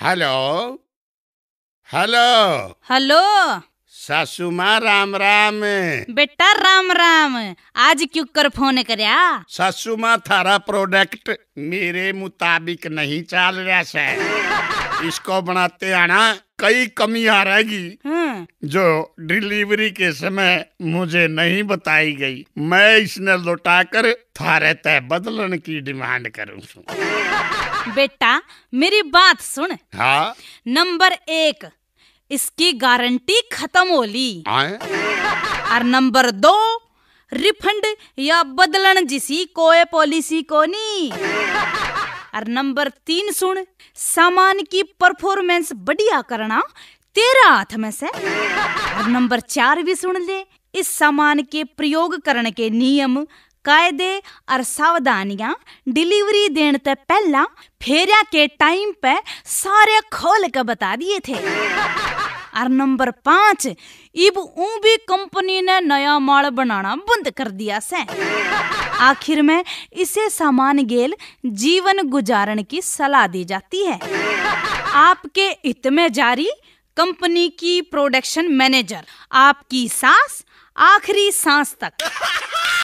Hello hello hello सासू माँ राम राम बेटा राम राम आज क्यों कर फोन करया सासू माँ थारा प्रोडक्ट मेरे मुताबिक नहीं चल रहा है इसको बनाते आना कई कमी आ रहेगी हम्म। हैं जो डिलीवरी के समय मुझे नहीं बताई गई मैं इसने लौटाकर थारे तय बदलन की डिमांड करूँ बेटा मेरी बात सुन हाँ नंबर एक इसकी गारंटी खत्म होली और नंबर दो रिफंड या बदलन जिसी कोई पॉलिसी को नी और नंबर तीन सुन सामान की परफॉर्मेंस बढ़िया करना तेरा हाथ में से और नंबर चार भी सुन ले इस सामान के प्रयोग करने के नियम कायदे और सावधानियां डिलीवरी देने ते पहला फेरिया के टाइम पे सारे खोल के बता दिए थे और नंबर पांच इब ऊ भी कंपनी ने नया माल बनाना बंद कर दिया से आखिर में इसे सामान गेल जीवन गुजारण की सलाह दी जाती है आपके हित में जारी कंपनी की प्रोडक्शन मैनेजर आपकी सांस आखिरी सांस तक